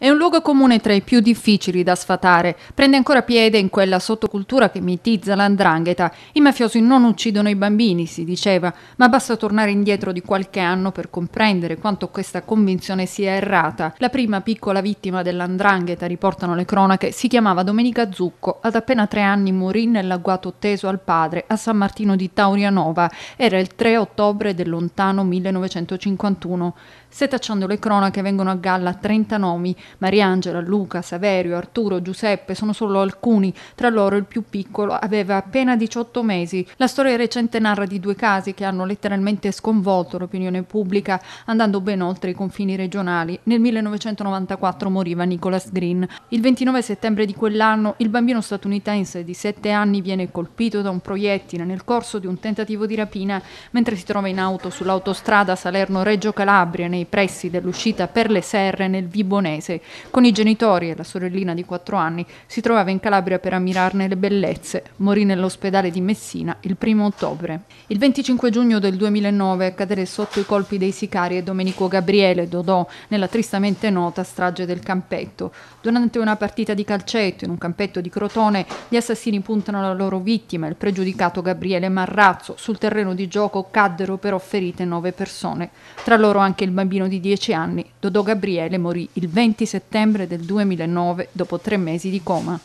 È un luogo comune tra i più difficili da sfatare. Prende ancora piede in quella sottocultura che mitizza l'andrangheta. I mafiosi non uccidono i bambini, si diceva, ma basta tornare indietro di qualche anno per comprendere quanto questa convinzione sia errata. La prima piccola vittima dell'andrangheta, riportano le cronache, si chiamava Domenica Zucco. Ad appena tre anni morì nell'agguato teso al padre a San Martino di Taurianova. Era il 3 ottobre del lontano 1951. Se le cronache vengono a galla 30 nomi Mariangela, Luca, Saverio, Arturo, Giuseppe sono solo alcuni, tra loro il più piccolo aveva appena 18 mesi. La storia recente narra di due casi che hanno letteralmente sconvolto l'opinione pubblica, andando ben oltre i confini regionali. Nel 1994 moriva Nicholas Green. Il 29 settembre di quell'anno il bambino statunitense di 7 anni viene colpito da un proiettile nel corso di un tentativo di rapina mentre si trova in auto sull'autostrada Salerno-Reggio Calabria nei pressi dell'uscita per le serre nel Vibonese con i genitori e la sorellina di 4 anni si trovava in Calabria per ammirarne le bellezze. Morì nell'ospedale di Messina il 1 ottobre. Il 25 giugno del 2009 cadere sotto i colpi dei sicari è Domenico Gabriele Dodò nella tristamente nota strage del campetto. Durante una partita di calcetto in un campetto di Crotone gli assassini puntano la loro vittima, il pregiudicato Gabriele Marrazzo. Sul terreno di gioco caddero però ferite nove persone, tra loro anche il bambino di 10 anni. Dodò Gabriele morì il 26 settembre del 2009 dopo tre mesi di coma.